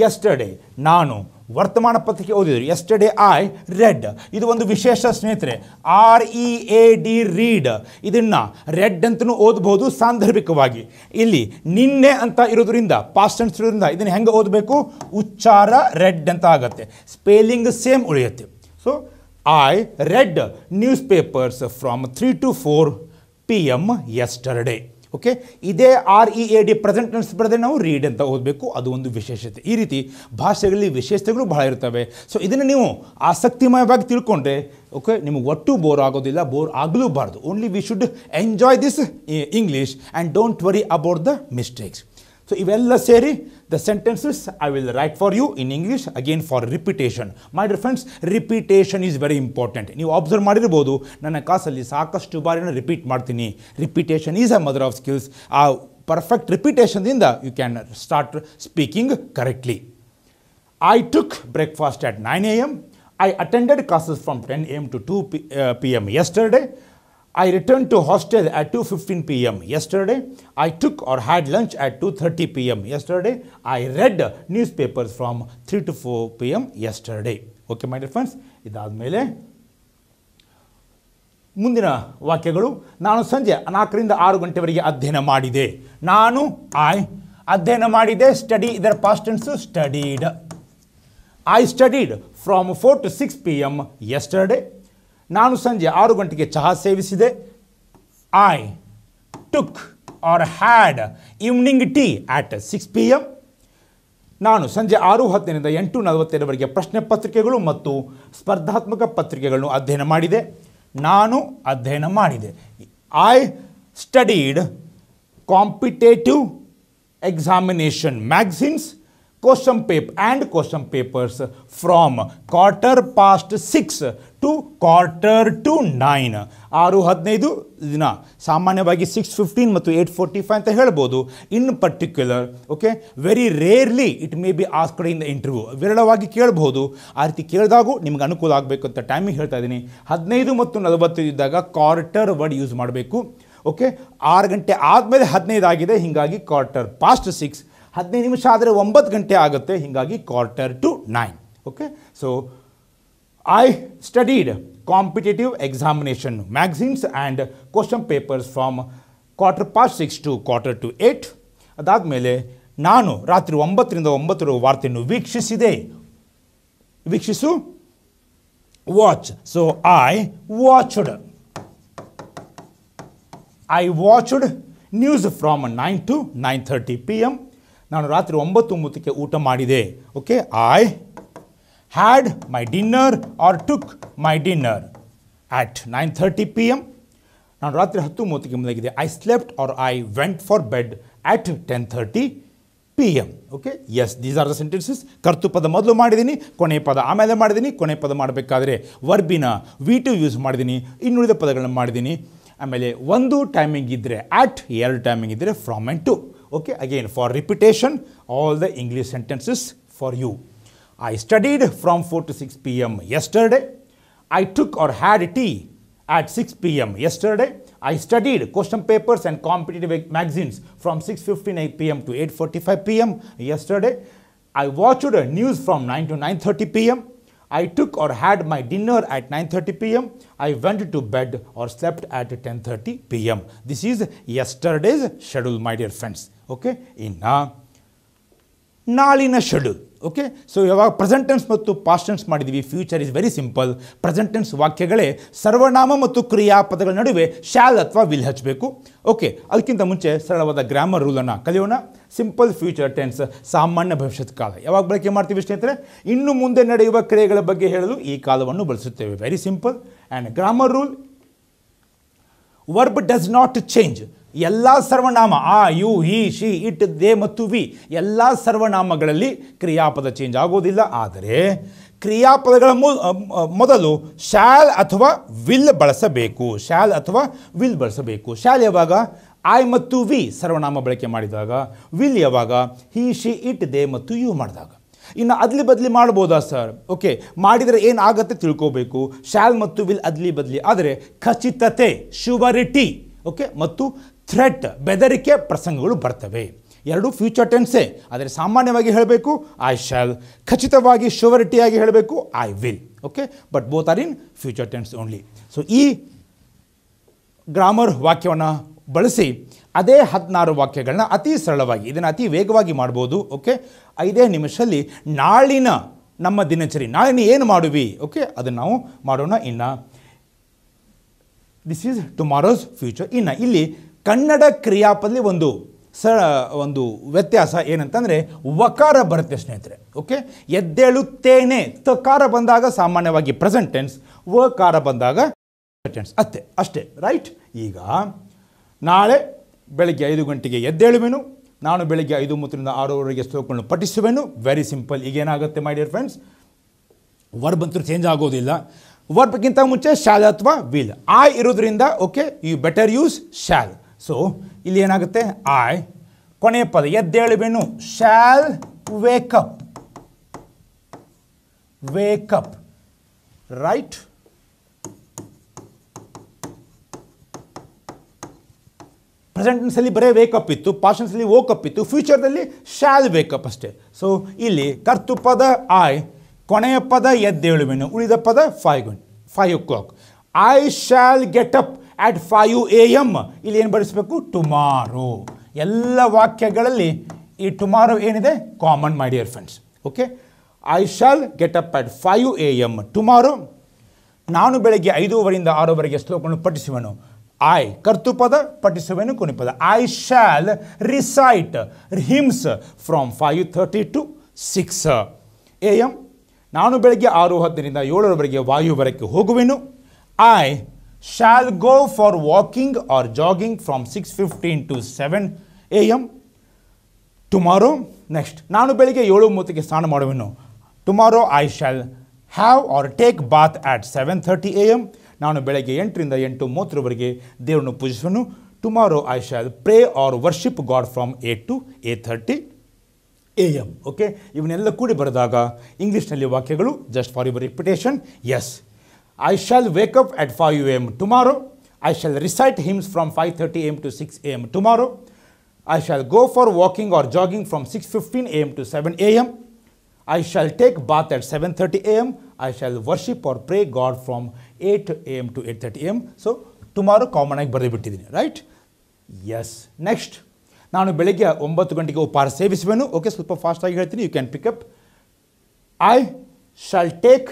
yesterday ನಾನು ವರ್ತಮಾನ ಪತ್ರಿಕೆ ಓದಿದರು ಎಸ್ಟರ್ಡೇ ಐ ರೆಡ್ ಇದು ಒಂದು ವಿಶೇಷ ಸ್ನೇಹಿತರೆ R E e A D read ಇದನ್ನು ರೆಡ್ ಅಂತಲೂ ಓದಬಹುದು ಸಾಂದರ್ಭಿಕವಾಗಿ ಇಲ್ಲಿ ನಿನ್ನೆ ಅಂತ ಇರೋದ್ರಿಂದ ಪಾಸ್ಟ್ ಟೆನ್ಸ್ ಇರೋದ್ರಿಂದ ಇದನ್ನು ಹೆಂಗೆ ಓದಬೇಕು ಉಚ್ಚಾರ ರೆಡ್ ಅಂತ ಆಗುತ್ತೆ ಸ್ಪೇಲಿಂಗ್ ಸೇಮ್ ಉಳಿಯುತ್ತೆ so I read newspapers from three to four P M yesterday okay ಇದೇ R E A D present tense ಬರೆದ್ರೆ ನಾವು ರೀಡ್ ಅಂತ ಓದಬೇಕು ಅದು ಒಂದು ವಿಶೇಷತೆ ಈ ರೀತಿ ಭಾಷೆಗಳಲ್ಲಿ ವಿಶೇಷತೆಗಳು ಬಹಳ ಇರ್ತವೆ ಸೊ ಇದನ್ನು ನೀವು ಆಸಕ್ತಿಮಯವಾಗಿ ತಿಳ್ಕೊಂಡ್ರೆ ಓಕೆ ನಿಮಗೆ ಒಟ್ಟು ಬೋರ್ ಆಗೋದಿಲ್ಲ ಬೋರ್ ಆಗಲೂಬಾರ್ದು only we should enjoy this English and don't worry about the mistakes So, if ivella seri the sentences I will write for you in English again for repetition. My dear friends, repetition is very important. And You observe madir bodu, nana kasali sakastu barina repeat martini. Repetition is a mother of skills. Uh, perfect repetition in the you can start speaking correctly. I took breakfast at 9 a.m. I attended classes from 10 a.m. to 2 p.m. Uh, yesterday. I returned to hostel at 2:15 p.m. yesterday. I took or had lunch at 2:30 p.m. yesterday. I read newspapers from 3 to 4 p.m. yesterday. Okay my dear friends ಇದಾದ ಮೇಲೆ ಮುಂದಿನ ವಾಕ್ಯಗಳು ನಾನು ಸಂಜೆ ನಾಲ್ಕರಿಂದ ಆರು ಗಂಟೆವರೆಗೆ ಅಧ್ಯಯನ ಮಾಡಿದೆ ನಾನು ಐ ಅಧ್ಯಯನ ಮಾಡಿದೆ ಸ್ಟಡಿ ಇದರ past tense studied I studied from four to six P M yesterday ನಾನು ಸಂಜೆ ಆರು ಗಂಟೆಗೆ ಚಹಾ ಸೇವಿಸಿದೆ I took or had evening tea at six P M ನಾನು ಸಂಜೆ ಆರು ಹತ್ತರಿಂದ ಎಂಟು ನಲವತ್ತೆರಡುವರೆಗೆ ಪ್ರಶ್ನೆ ಪತ್ರಿಕೆಗಳು ಮತ್ತು ಸ್ಪರ್ಧಾತ್ಮಕ ಪತ್ರಿಕೆಗಳನ್ನು ಅಧ್ಯಯನ ಮಾಡಿದೆ ನಾನು ಅಧ್ಯಯನ ಮಾಡಿದೆ I studied competitive examination magazines question paper and question papers from quarter past six to quarter to nine ಆರು ಹದಿನೈದು ದಿನ ಸಾಮಾನ್ಯವಾಗಿ ಸಿಕ್ಸ್ ಫಿಫ್ಟೀನ್ ಮತ್ತು ಏಯ್ಟ್ ಫೋರ್ಟಿ ಫೈವ್ ಅಂತ ಹೇಳ್ಬೋದು in particular okay very rarely it may be ಕಡೆ ಇನ್ ದ ಇಂಟರ್ವ್ಯೂ ವಿರಳವಾಗಿ ಕೇಳ್ಬೋದು ಆ ರೀತಿ ಕೇಳಿದಾಗೂ ನಿಮ್ಗೆ ಅನುಕೂಲ ಆಗಬೇಕು ಅಂತ ಟೈಮಿಗೆ ಹೇಳ್ತಾ ಇದ್ದೀನಿ ಹದಿನೈದು ಮತ್ತು ನಲವತ್ತೈದು ಇದ್ದಾಗ ಕ್ವಾರ್ಟರ್ ವರ್ಡ್ ಯೂಸ್ ಮಾಡಬೇಕು ಓಕೆ ಆರು ಗಂಟೆ ಆದಮೇಲೆ ಹದಿನೈದು ಆಗಿದೆ ಹೀಗಾಗಿ ಕ್ವಾರ್ಟರ್ ಪಾಸ್ಟ್ ಸಿಕ್ಸ್ ಹದಿನೈದು ನಿಮಿಷ ಆದರೆ ಒಂಬತ್ತು ಗಂಟೆ ಆಗುತ್ತೆ ಹೀಗಾಗಿ quarter to nine okay so I studied competitive examination magazines and question papers from quarter past six to quarter to eight ಅದಾದಮೇಲೆ ನಾನು ರಾತ್ರಿ ಒಂಬತ್ತರಿಂದ ಒಂಬತ್ತರ ವಾರ್ತೆಯನ್ನು ವೀಕ್ಷಿಸಿದೆ ವೀಕ್ಷಿಸು watch so I watched I watched news from nine to nine thirty P M ನಾನು ರಾತ್ರಿ ಒಂಬತ್ತು ಒಂಬತ್ತಕ್ಕೆ ಊಟ ಮಾಡಿದೆ okay I had my dinner or took my dinner at nine thirty P M ನಾನು ರಾತ್ರಿ ಹತ್ತು ಮೂವತ್ತಕ್ಕೆ ಮುಂದಾಗಿದೆ I slept or I went for bed at ten thirty P M okay yes these are the sentences ಕರ್ತು ಪದ ಮೊದಲು ಮಾಡಿದ್ದೀನಿ ಕೊನೆ ಪದ ಆಮೇಲೆ ಮಾಡಿದ್ದೀನಿ ಕೊನೆ ಪದ ಮಾಡಬೇಕಾದ್ರೆ ವರ್ಬಿನ ವಿ ಟು ಯೂಸ್ ಮಾಡಿದ್ದೀನಿ ಇನ್ನುಳಿದ ಪದಗಳನ್ನು ಮಾಡಿದ್ದೀನಿ ಆಮೇಲೆ ಒಂದು ಟೈಮಿಂಗ್ ಇದ್ದರೆ ಆ್ಯಟ್ ಎರಡು ಟೈಮಿಂಗ್ ಇದ್ದರೆ from and to Okay, again for repetition, all the English sentences for you. I studied from 4 to 6 p.m. yesterday. I took or had tea at 6 p.m. yesterday. I studied question papers and competitive magazines from six fifteen p.m. to 8.45 p.m. yesterday. I watched news from 9 to 9.30 p.m. I took or had my dinner at 9.30 p.m. I went to bed or slept at 10.30 p.m. This is yesterday's schedule, my dear friends. Okay ಇನ್ನು ನಾಳಿನ ಶೆಡ್ಯೂಲ್ ಓಕೆ ಸೊ ಯಾವಾಗ ಪ್ರೆಸೆಂಟೆನ್ಸ್ ಮತ್ತು ಪಾಸ್ಟೆನ್ಸ್ ಟೆನ್ಸ್ ಮಾಡಿದ್ದೀವಿ future is very simple present tense ವಾಕ್ಯಗಳೇ ಸರ್ವನಾಮ ಮತ್ತು ಕ್ರಿಯಾಪದಗಳ ನಡುವೆ ಶಾಲ್ ಅಥವಾ ವಿಲ್ ಹಚ್ಚಬೇಕು ಓಕೆ ಅದಕ್ಕಿಂತ ಮುಂಚೆ ಸರಳವಾದ ಗ್ರಾಮರ್ ರೂಲನ್ನು ಕಲಿಯೋಣ ಸಿಂಪಲ್ ಫ್ಯೂಚರ್ ಟೆನ್ಸ್ ಸಾಮಾನ್ಯ ಭವಿಷ್ಯದ ಕಾಲ ಯಾವಾಗ ಬಳಕೆ ಮಾಡ್ತೀವಿ ಸ್ನೇಹಿತರೆ ಇನ್ನು ಮುಂದೆ ನಡೆಯುವ ಕ್ರಿಯೆಗಳ ಬಗ್ಗೆ ಹೇಳಲು ಈ ಕಾಲವನ್ನು ಬಳಸುತ್ತೇವೆ very simple and grammar rule verb does not change ಎಲ್ಲ ಸರ್ವನಾಮ ಆ you he she it they ಮತ್ತು ವಿ ಎಲ್ಲ ಸರ್ವನಾಮಗಳಲ್ಲಿ ಕ್ರಿಯಾಪದ ಚೇಂಜ್ ಆಗೋದಿಲ್ಲ ಆದರೆ ಕ್ರಿಯಾಪದಗಳ ಮೊದಲು ಶಾಲ್ ಅಥವಾ ವಿಲ್ ಬಳಸಬೇಕು ಶಾಲ್ ಅಥವಾ ವಿಲ್ ಬಳಸಬೇಕು ಶಾಲ್ ಯಾವಾಗ ಐ ಮತ್ತು ವಿ ಸರ್ವನಾಮ ಬಳಕೆ ಮಾಡಿದಾಗ ವಿಲ್ ಯಾವಾಗ ಹಿ ಶಿ ಇಟ್ ದೇ ಮತ್ತು ಯು ಮಾಡಿದಾಗ ಇನ್ನು ಅದ್ಲಿ ಬದಲಿ ಮಾಡ್ಬೋದಾ ಸರ್ ಓಕೆ ಮಾಡಿದರೆ ಏನಾಗುತ್ತೆ ತಿಳ್ಕೋಬೇಕು ಶಾಲ್ ಮತ್ತು ವಿಲ್ ಅದ್ಲಿ ಬದಲಿ ಆದರೆ ಖಚಿತತೆ ಶುವರಿಟಿ ಓಕೆ ಮತ್ತು ಥ್ರೆಟ್ ಬೆದರಿಕೆ ಪ್ರಸಂಗಗಳು ಬರ್ತವೆ ಎರಡು ಫ್ಯೂಚರ್ ಟೆನ್ಸೇ ಆದರೆ ಸಾಮಾನ್ಯವಾಗಿ ಹೇಳಬೇಕು ಐ ಶಾಲ್ ಖಚಿತವಾಗಿ ಶುವರಿಟಿಯಾಗಿ ಹೇಳಬೇಕು I will okay but both are in future tense only so ಈ ಗ್ರಾಮರ್ ವಾಕ್ಯವನ್ನು ಬಳಸಿ ಅದೇ ಹದಿನಾರು ವಾಕ್ಯಗಳನ್ನ ಅತಿ ಸರಳವಾಗಿ ಇದನ್ನು ಅತಿ ವೇಗವಾಗಿ ಮಾಡ್ಬೋದು ಓಕೆ ಐದೇ ನಿಮಿಷದಲ್ಲಿ ನಾಳಿನ ನಮ್ಮ ದಿನಚರಿ ನಾಳಿನ ಏನು ಮಾಡುವಿ ಓಕೆ ಅದನ್ನು ನಾವು ಮಾಡೋಣ ಇನ್ನು ದಿಸ್ ಈಸ್ ಟುಮಾರೋಸ್ ಫ್ಯೂಚರ್ ಇನ್ನು ಇಲ್ಲಿ ಕನ್ನಡ ಕ್ರಿಯಾಪದಲ್ಲಿ ಒಂದು ಸ ಒಂದು ವ್ಯತ್ಯಾಸ ಏನಂತಂದರೆ ವಕಾರ ಬರುತ್ತೆ ಸ್ನೇಹಿತರೆ ಓಕೆ ಎದ್ದೇಳುತ್ತೇನೆ ತಕಾರ ಬಂದಾಗ ಸಾಮಾನ್ಯವಾಗಿ ಪ್ರೆಸೆಂಟ್ ಟೆನ್ಸ್ ವಕಾರ ಬಂದಾಗ ಟೆನ್ಸ್ ಅತ್ತೆ ಅಷ್ಟೇ ರೈಟ್ ಈಗ ನಾಳೆ ಬೆಳಗ್ಗೆ ಐದು ಗಂಟೆಗೆ ಎದ್ದೇಳುವೆನು ನಾನು ಬೆಳಗ್ಗೆ ಐದು ಮೂವತ್ತರಿಂದ ಆರೂವರೆಗೆ ಸ್ತೋಕಗಳನ್ನು ಪಠಿಸುವೆನು ವೆರಿ ಸಿಂಪಲ್ ಈಗೇನಾಗುತ್ತೆ ಮೈ ಡಿಯರ್ ಫ್ರೆಂಡ್ಸ್ ವರ್ಬ್ ಅಂತೂ ಚೇಂಜ್ ಆಗೋದಿಲ್ಲ ವರ್ಬ್ಗಿಂತ ಮುಂಚೆ ಶಾಲ್ ಅಥವಾ ವಿಲ್ ಐ ಇರೋದ್ರಿಂದ okay you better use shall so ಇಲ್ಲಿ ಏನಾಗುತ್ತೆ ಐ ಕೊನೆಯ ಪದ ಎದ್ದೇಳುವೆನು ಶಾಲ್ ವೇಕಪ್ ವೇಕಪ್ ರೈಟ್ ಪ್ರೆಸೆಂಟ್ನಲ್ಲಿ ಬರೇ ವೇಕಪ್ ಇತ್ತು ಪಾಷನ್ಸಲ್ಲಿ ವೋಕಪ್ ಇತ್ತು ಫ್ಯೂಚರ್ದಲ್ಲಿ ಶಾಲ್ ವೇಕಪ್ ಅಷ್ಟೇ ಸೊ ಇಲ್ಲಿ ಪದ ಐ ಕೊನೆಯ ಪದ ಎದ್ದೇಳುವೆನು ಉಳಿದ ಪದ five five o'clock I shall get up at five A M ಇಲ್ಲಿ ಏನು ಬಳಸಬೇಕು ಟುಮಾರೋ ಎಲ್ಲ ವಾಕ್ಯಗಳಲ್ಲಿ ಈ ಟುಮಾರೋ ಏನಿದೆ common my dear friends okay I shall get up at five A M tomorrow ನಾನು ಬೆಳಗ್ಗೆ ಐದೂವರಿಂದ ಆರೂವರೆಗೆ ಶ್ಲೋಕವನ್ನು ಪಠಿಸುವನು ಐ ಕರ್ತೃಪದ ಪಠಿಸುವೆನು ಕುನಿಪದ I shall recite hymns from five thirty to six A M ನಾನು ಬೆಳಗ್ಗೆ ಆರು ಹತ್ತರಿಂದ ಏಳರವರೆಗೆ ವಾಯುವರಕ್ಕೆ ಹೋಗುವೆನು I shall go for walking or jogging from six fifteen to seven A M tomorrow next ನಾನು ಬೆಳಗ್ಗೆ ಏಳು ಮೂವತ್ತಕ್ಕೆ ಸ್ನಾನ ಮಾಡುವೆನು tomorrow I shall have or take bath at seven thirty A M ನಾನು ಬೆಳಗ್ಗೆ ಎಂಟರಿಂದ ಎಂಟು ಮೂವತ್ತರವರೆಗೆ ದೇವರನ್ನು ಪೂಜಿಸುವನು tomorrow I shall pray or worship God from eight to eight thirty A M okay ಇವನ್ನೆಲ್ಲ ಕೂಡಿ ಬರೆದಾಗ ಇಂಗ್ಲೀಷ್ನಲ್ಲಿ ವಾಕ್ಯಗಳು just for your repetition yes I shall wake up at five A M tomorrow I shall recite hymns from five thirty M to six A M tomorrow I shall go for walking or jogging from six fifteen A M to seven A M I shall take bath at seven thirty A M I shall worship or pray God from 8 a.m. to 8.30 a.m. So, tomorrow common ಆಗಿ ಬರೆದುಬಿಟ್ಟಿದ್ದೀನಿ ರೈಟ್ ಎಸ್ ನೆಕ್ಸ್ಟ್ ನಾನು ಬೆಳಗ್ಗೆ ಒಂಬತ್ತು ಗಂಟೆಗೆ ಉಪಹಾರ ಸೇವಿಸುವೆನು ಓಕೆ ಸ್ವಲ್ಪ ಫಾಸ್ಟಾಗಿ ಹೇಳ್ತೀನಿ you can pick up I shall take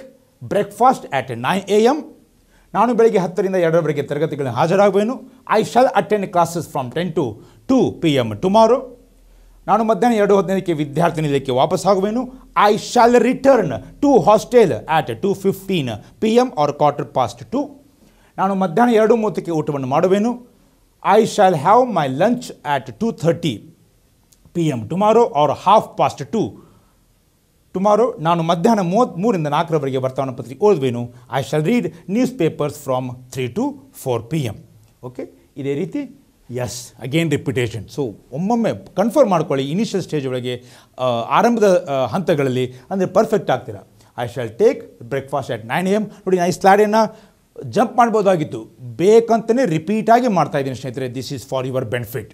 breakfast at a nine A M ನಾನು ಬೆಳಗ್ಗೆ ಹತ್ತರಿಂದ ಎರಡರವರೆಗೆ ತರಗತಿಗಳನ್ನು ಹಾಜರಾಗುವೆನು I shall attend classes from ten to two P M tomorrow ನಾನು ಮಧ್ಯಾಹ್ನ 2:15ಕ್ಕೆ ವಿದ್ಯಾರ್ಥಿನಿಲಯಕ್ಕೆ واپس ಹೋಗುವೆನು I shall return to hostel at 2:15 P M or 1/4 past 2 ನಾನು ಮಧ್ಯಾಹ್ನ 2:30ಕ್ಕೆ ಊಟವನ್ನು ಮಾಡುವೆನು I shall have my lunch at 2:30 P M tomorrow or 1/2 past 2 tomorrow ನಾನು ಮಧ್ಯಾಹ್ನ 3 ರಿಂದ 4 ರವರೆಗೆ ಪತ್ರಿಕೆ ಓದುವೆನು I shall read newspapers from 3 to 4 P M okay ಇದೆ ರೀತಿ ಎಸ್ ಅಗೇನ್ ರಿಪಿಟೇಷನ್ ಸೊ ಒಮ್ಮೊಮ್ಮೆ ಕನ್ಫರ್ಮ್ ಮಾಡ್ಕೊಳ್ಳಿ ಇನಿಷಿಯಲ್ ಸ್ಟೇಜ್ ಒಳಗೆ ಆರಂಭದ ಹಂತಗಳಲ್ಲಿ ಅಂದರೆ ಪರ್ಫೆಕ್ಟ್ ಆಗ್ತೀರಾ I shall take breakfast at nine A M ನೋಡಿ ನಾನು ಈ ಸ್ಲಾಡನ್ನು ಜಂಪ್ ಮಾಡ್ಬೋದಾಗಿತ್ತು ಬೇಕಂತಲೇ ರಿಪೀಟಾಗಿ ಮಾಡ್ತಾಯಿದ್ದೀನಿ ಸ್ನೇಹಿತರೆ this is for your benefit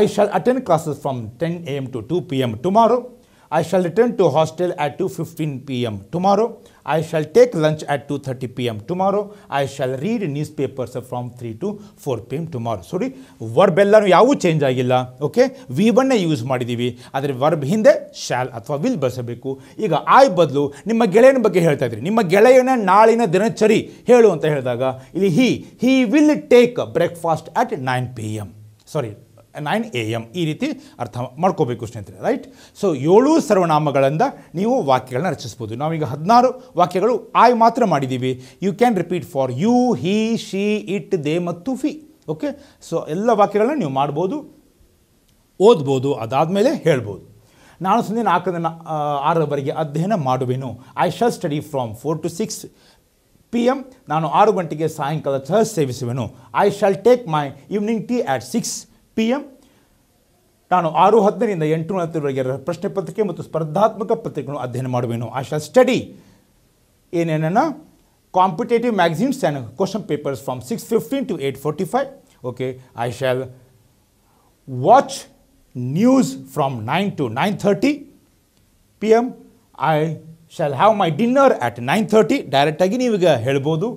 I shall attend classes from ten A M to two P M tomorrow I shall return to hostel at two fifteen P M tomorrow I shall take lunch at 2.30 p.m. tomorrow. I shall read newspapers from 3 to 4 p.m. tomorrow. Sorry verb ಎಲ್ಲನೂ ಯಾವೂ ಚೇಂಜ್ ಆಗಿಲ್ಲ ಓಕೆ ವಿ ಯೂಸ್ ಮಾಡಿದ್ದೀವಿ ಆದರೆ ವರ್ಬ್ ಹಿಂದೆ ಶಾಲ್ ಅಥವಾ ವಿಲ್ ಬಳಸಬೇಕು ಈಗ ಆಯ್ ಬದಲು ನಿಮ್ಮ ಗೆಳೆಯನ ಬಗ್ಗೆ ಹೇಳ್ತಾ ಇದ್ರಿ ನಿಮ್ಮ ಗೆಳೆಯನ ನಾಳಿನ ದಿನಚರಿ ಹೇಳು ಅಂತ ಹೇಳಿದಾಗ ಇಲ್ಲಿ he he will take breakfast at nine P M sorry nine A M ಈ ರೀತಿ ಅರ್ಥ ಮಾಡ್ಕೋಬೇಕು ಸ್ನೇಹಿತರೆ ರೈಟ್ ಸೊ ಏಳು ಸರ್ವನಾಮಗಳಿಂದ ನೀವು ವಾಕ್ಯಗಳನ್ನ ರಚಿಸ್ಬೋದು ನಾವೀಗ ಹದಿನಾರು ವಾಕ್ಯಗಳು ಆಯ್ ಮಾತ್ರ ಮಾಡಿದ್ದೀವಿ you can repeat for you he she it they ಮತ್ತು ಫಿ ಓಕೆ ಸೊ ಎಲ್ಲ ವಾಕ್ಯಗಳನ್ನ ನೀವು ಮಾಡ್ಬೋದು ಓದ್ಬೋದು ಅದಾದಮೇಲೆ ಹೇಳ್ಬೋದು ನಾನು ಸಂಜೆ ನಾಲ್ಕರಿಂದ ಆರರವರೆಗೆ ಅಧ್ಯಯನ ಮಾಡುವೆನು I shall study from four to six P M ನಾನು ಆರು ಗಂಟೆಗೆ ಸಾಯಂಕಾಲ ಸಹ ಸೇವಿಸುವೆನು I shall take my evening tea at six P M ನಾನು ಆರು ಹದಿನೈದರಿಂದ ಎಂಟು ಹತ್ತರವರೆಗೆ ಪ್ರಶ್ನೆ ಪತ್ರಿಕೆ ಮತ್ತು ಸ್ಪರ್ಧಾತ್ಮಕ ಪತ್ರಿಕೆಗಳನ್ನು ಅಧ್ಯಯನ ಮಾಡುವೆನು ಐ ಶಾಲ್ ಸ್ಟಡಿ ಏನೇನ competitive magazines and question papers from six fifteen to eight forty five okay I shall watch news from nine to nine thirty P M I shall have my dinner at nine thirty ಡೈರೆಕ್ಟಾಗಿ ನೀವೀಗ ಹೇಳ್ಬೋದು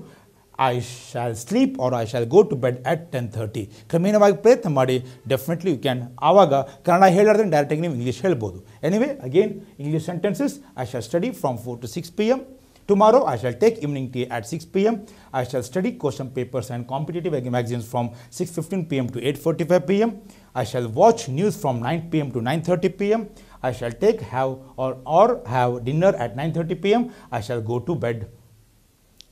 I shall sleep or I shall go to bed at 10:30. Thirty ಕ್ರಮೇಣವಾಗಿ ಪ್ರಯತ್ನ ಮಾಡಿ ಡೆಫಿನೆಟ್ಲಿ ಯು ಕ್ಯಾನ್ ಆವಾಗ ಕನ್ನಡ ಹೇಳೋದ್ರೆ ಡೈರೆಕ್ಟಾಗಿ ನೀವು ಇಂಗ್ಲೀಷ್ ಹೇಳ್ಬೋದು anyway again English sentences I shall study from four to six P M Tomorrow I shall take evening tea at 6 pm. I shall study question papers and competitive magazines from 6:15 pm to 8:45 pm. I shall watch news from 9 pm to 9:30 pm. I shall take have or or have dinner at 9:30 pm. I shall go to bed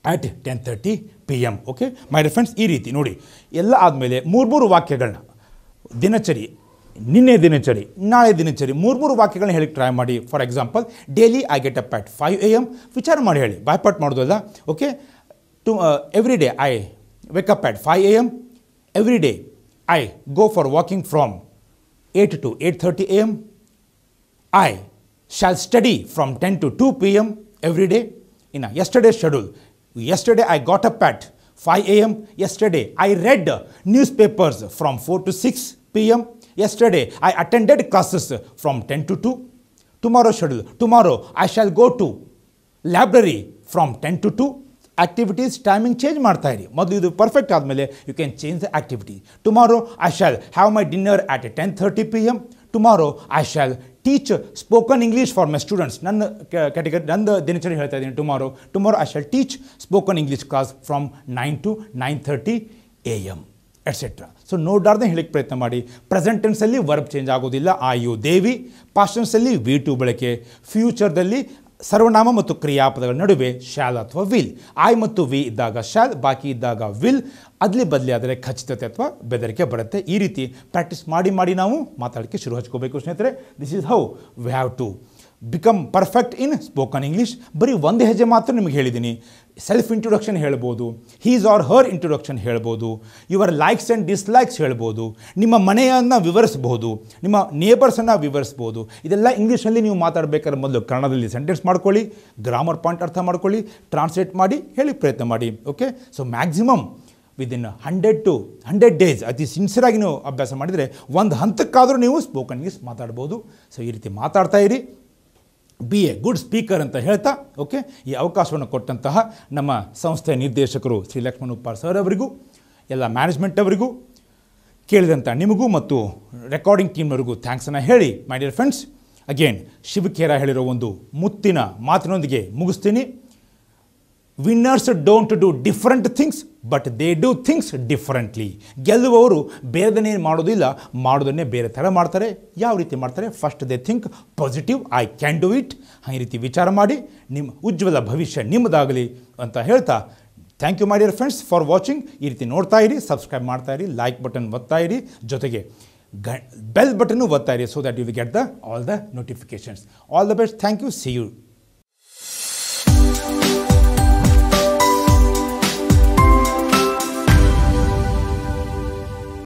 at ten thirty P M okay my friends ಈ ರೀತಿ ನೋಡಿ ಎಲ್ಲ ಆದಮೇಲೆ ಮೂರು ಮೂರು ವಾಕ್ಯಗಳನ್ನ ದಿನಚರಿ ನಿನ್ನೆ ದಿನಚರಿ ನಾಳೆ ದಿನಚರಿ ಮೂರು ಮೂರು ವಾಕ್ಯಗಳನ್ನ ಹೇಳಿ ಟ್ರೈ ಮಾಡಿ for example daily I get up at five A M ವಿಚಾರ ಮಾಡಿ ಹೇಳಿ ಬಾಯ್ಪಾಟ್ ಮಾಡೋದಲ್ಲ okay to every day I up at five A M every day I go for walking from eight to eight thirty A M I shall study from ten to two P M every day ಇನ್ನು yesterday schedule Yesterday, I got up at 5 a.m. Yesterday, I read newspapers from 4 to 6 p.m. Yesterday, I attended classes from 10 to 2. Tomorrow schedule. Tomorrow, I shall go to library from 10 to 2. Activities timing change martyri. Madhu the perfect admele, you can change the activity. Tomorrow I shall have my dinner at 10.30 pm. Tomorrow I shall teach spoken English for my students ನನ್ನ ಕ್ಯಾಟಗರಿ ನನ್ನ ದಿನಚರಿ ಹೇಳ್ತಾ ಇದ್ದೀನಿ tomorrow tomorrow I shall teach spoken English class from nine to nine thirty A M etcetera so ನೋಡಾರ್ದೆ ಹೇಳಕ್ಕೆ ಪ್ರಯತ್ನ ಮಾಡಿ ಪ್ರೆಸೆಂಟ್ ಟೆನ್ಸಲ್ಲಿ ವರ್ಬ್ ಚೇಂಜ್ ಆಗೋದಿಲ್ಲ ಆ ಯು ದೇವಿ ಪಾಸ್ಟೆನ್ಸಲ್ಲಿ ವಿ ಟು ಬಳಕೆ ಫ್ಯೂಚರ್ದಲ್ಲಿ ಸರ್ವನಾಮ ಮತ್ತು ಕ್ರಿಯಾಪದಗಳ ನಡುವೆ ಶ್ಯಾಲ್ ಅಥವಾ ವಿಲ್ ಐ ಮತ್ತು ವಿ ಇದ್ದಾಗ ಶ್ಯಾಲ್ ಬಾಕಿ ಇದ್ದಾಗ ವಿಲ್ ಅದಲಿ ಬದಲಿ ಆದರೆ ಖಚಿತತೆ ಅಥವಾ ಬೆದರಿಕೆ ಬರುತ್ತೆ ಈ ರೀತಿ ಪ್ರಾಕ್ಟೀಸ್ ಮಾಡಿ ಮಾಡಿ ನಾವು ಮಾತಾಡೋಕ್ಕೆ ಶುರು ಹಚ್ಕೋಬೇಕು ಸ್ನೇಹಿತರೆ this is how we have to become perfect in spoken English ಬರೀ ಒಂದು ಹೆಜ್ಜೆ ಮಾತ್ರ ನಿಮಗೆ ಹೇಳಿದ್ದೀನಿ ಸೆಲ್ಫ್ ಇಂಟ್ರೊಡಕ್ಷನ್ ಹೇಳ್ಬೋದು ಹೀಸ್ ಆರ್ ಹರ್ ಇಂಟ್ರೊಡಕ್ಷನ್ ಹೇಳ್ಬೋದು ಯುವರ್ ಲೈಕ್ಸ್ ಆ್ಯಂಡ್ ಡಿಸ್ಲೈಕ್ಸ್ ಹೇಳ್ಬೋದು ನಿಮ್ಮ ಮನೆಯನ್ನು ವಿವರಿಸ್ಬೋದು ನಿಮ್ಮ ನೇಬರ್ಸನ್ನು ವಿವರಿಸ್ಬೋದು ಇದೆಲ್ಲ ಇಂಗ್ಲೀಷಲ್ಲಿ ನೀವು ಮಾತಾಡಬೇಕಾದ್ರೆ ಮೊದಲು ಕನ್ನಡದಲ್ಲಿ ಸೆಂಟೆನ್ಸ್ ಮಾಡ್ಕೊಳ್ಳಿ ಗ್ರಾಮರ್ ಪಾಯಿಂಟ್ ಅರ್ಥ ಮಾಡ್ಕೊಳ್ಳಿ ಟ್ರಾನ್ಸ್ಲೇಟ್ ಮಾಡಿ ಹೇಳಿ ಪ್ರಯತ್ನ ಮಾಡಿ okay so maximum within hundred to hundred days ಅತಿ ಸಿನ್ಸಿಯರಾಗಿ ನೀವು ಅಭ್ಯಾಸ ಮಾಡಿದರೆ ಒಂದು ಹಂತಕ್ಕಾದರೂ ನೀವು ಸ್ಪೋಕನ್ ಇಂಗ್ಲೀಷ್ ಮಾತಾಡ್ಬೋದು ಸೊ ಈ ರೀತಿ ಮಾತಾಡ್ತಾ ಇರಿ ಬಿ ಎ ಗುಡ್ ಸ್ಪೀಕರ್ ಅಂತ ಹೇಳ್ತಾ ಓಕೆ ಈ ಅವಕಾಶವನ್ನು ಕೊಟ್ಟಂತಹ ನಮ್ಮ ಸಂಸ್ಥೆಯ ನಿರ್ದೇಶಕರು ಶ್ರೀ ಲಕ್ಷ್ಮಣ್ ಉಪ್ಪಾರ್ ಸರ್ ಅವರಿಗೂ ಎಲ್ಲ ಮ್ಯಾನೇಜ್ಮೆಂಟ್ ಅವರಿಗೂ ಕೇಳಿದಂಥ ನಿಮಗೂ ಮತ್ತು ರೆಕಾರ್ಡಿಂಗ್ ಟೀಮ್ನವರಿಗೂ ಥ್ಯಾಂಕ್ಸನ್ನು ಹೇಳಿ my dear friends again Shiv Khera ಹೇಳಿರೋ ಒಂದು ಮುತ್ತಿನ ಮಾತಿನೊಂದಿಗೆ ಮುಗಿಸ್ತೀನಿ winners don't do different things but they do things differently ಗೆಲ್ಲುವವರು ಬೇರೆದನ್ನೇ ಮಾಡೋದಿಲ್ಲ ಮಾಡೋದನ್ನೇ ಬೇರೆ ಥರ ಮಾಡ್ತಾರೆ ಯಾವ ರೀತಿ ಮಾಡ್ತಾರೆ first they think positive I can do it ಈ ರೀತಿ ವಿಚಾರ ಮಾಡಿ ನಿಮ್ಮ ಉಜ್ವಲ ಭವಿಷ್ಯ ನಿಮ್ಮದಾಗಲಿ ಅಂತ ಹೇಳ್ತಾ thank you my dear friends for watching ಈ ರೀತಿ ನೋಡ್ತಾ ಇರಿ ಸಬ್ಸ್ಕ್ರೈಬ್ ಮಾಡ್ತಾ ಇರಿ ಲೈಕ್ ಬಟನ್ ಒತ್ತಾ ಇರಿ ಜೊತೆಗೆ ಗ ಬೆಲ್ ಬಟನ್ನು ಒತ್ತಾ ಇರಿ so that you we get the all the notifications all the best thank you see you